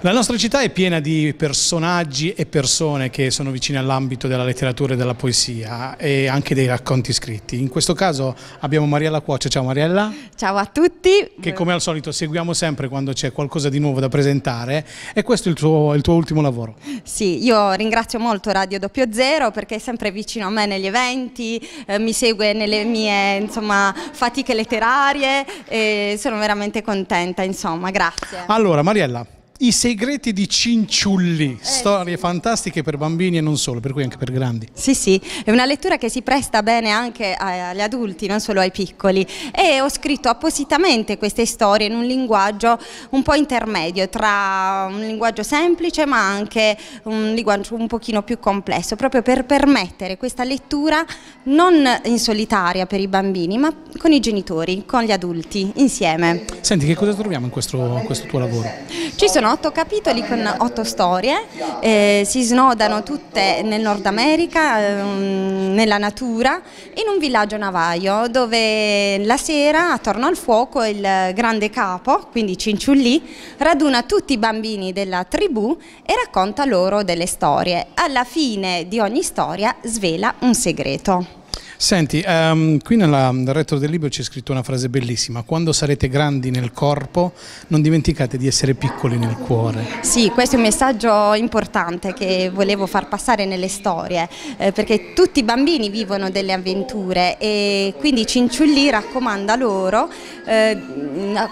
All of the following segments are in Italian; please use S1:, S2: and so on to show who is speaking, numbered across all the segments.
S1: La nostra città è piena di personaggi e persone che sono vicine all'ambito della letteratura e della poesia e anche dei racconti scritti. In questo caso abbiamo Mariella Cuoccia. Ciao Mariella. Ciao a tutti. Che come al solito seguiamo sempre quando c'è qualcosa di nuovo da presentare e questo è il tuo, il tuo ultimo lavoro.
S2: Sì, io ringrazio molto Radio Doppio Zero perché è sempre vicino a me negli eventi, eh, mi segue nelle mie insomma, fatiche letterarie e sono veramente contenta. Insomma, grazie.
S1: Allora Mariella. I segreti di Cinciulli, eh, storie sì. fantastiche per bambini e non solo, per cui anche per grandi.
S2: Sì, sì, è una lettura che si presta bene anche agli adulti, non solo ai piccoli. E ho scritto appositamente queste storie in un linguaggio un po' intermedio, tra un linguaggio semplice ma anche un linguaggio un pochino più complesso, proprio per permettere questa lettura non in solitaria per i bambini, ma con i genitori, con gli adulti, insieme.
S1: Senti, che cosa troviamo in questo, questo tuo lavoro?
S2: Ci sono sono otto capitoli con otto storie, eh, si snodano tutte nel Nord America, eh, nella natura, in un villaggio navaio dove la sera attorno al fuoco il grande capo, quindi Cinciullì, raduna tutti i bambini della tribù e racconta loro delle storie. Alla fine di ogni storia svela un segreto.
S1: Senti, um, qui nella, nel retro del libro c'è scritto una frase bellissima, quando sarete grandi nel corpo non dimenticate di essere piccoli nel cuore.
S2: Sì, questo è un messaggio importante che volevo far passare nelle storie, eh, perché tutti i bambini vivono delle avventure e quindi Cinciulli raccomanda loro eh,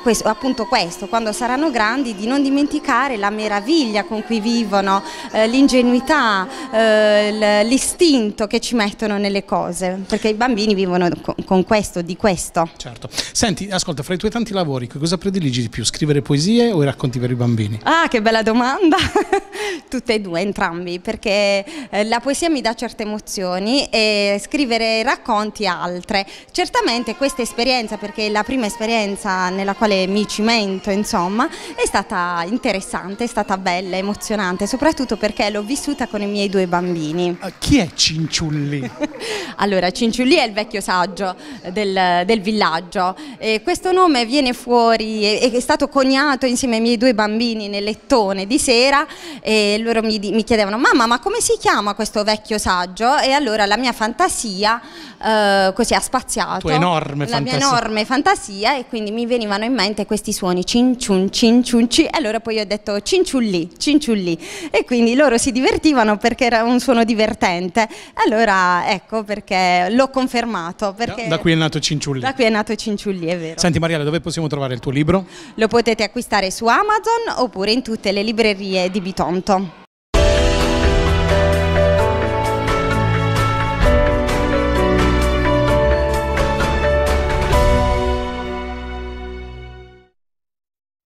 S2: questo, appunto questo, quando saranno grandi di non dimenticare la meraviglia con cui vivono, eh, l'ingenuità, eh, l'istinto che ci mettono nelle cose perché i bambini vivono con questo, di questo. Certo.
S1: Senti, ascolta, fra i tuoi tanti lavori, cosa prediligi di più? Scrivere poesie o i racconti per i bambini?
S2: Ah, che bella domanda! tutte e due, entrambi, perché eh, la poesia mi dà certe emozioni e scrivere racconti altre. Certamente questa esperienza, perché è la prima esperienza nella quale mi cimento, insomma, è stata interessante, è stata bella, emozionante, soprattutto perché l'ho vissuta con i miei due bambini. Ah, chi è Cinciulli? allora, Cinciulli è il vecchio saggio del, del villaggio. E questo nome viene fuori, è, è stato coniato insieme ai miei due bambini nel lettone di sera. E e loro mi, mi, chiedevano mamma ma come si chiama questo vecchio saggio e allora la mia fantasia eh, così ha spaziato la fantasia. mia enorme fantasia e quindi mi venivano in mente questi suoni cinciun cinciun ci e allora poi ho detto cinciulli cinciulli e quindi loro si divertivano perché era un suono divertente allora ecco perché l'ho confermato perché da
S1: qui è nato cinciulli da
S2: qui è nato cinciulli è vero
S1: senti Mariella dove possiamo trovare il tuo libro?
S2: lo potete acquistare su Amazon oppure in tutte le librerie di Bitonto appunto.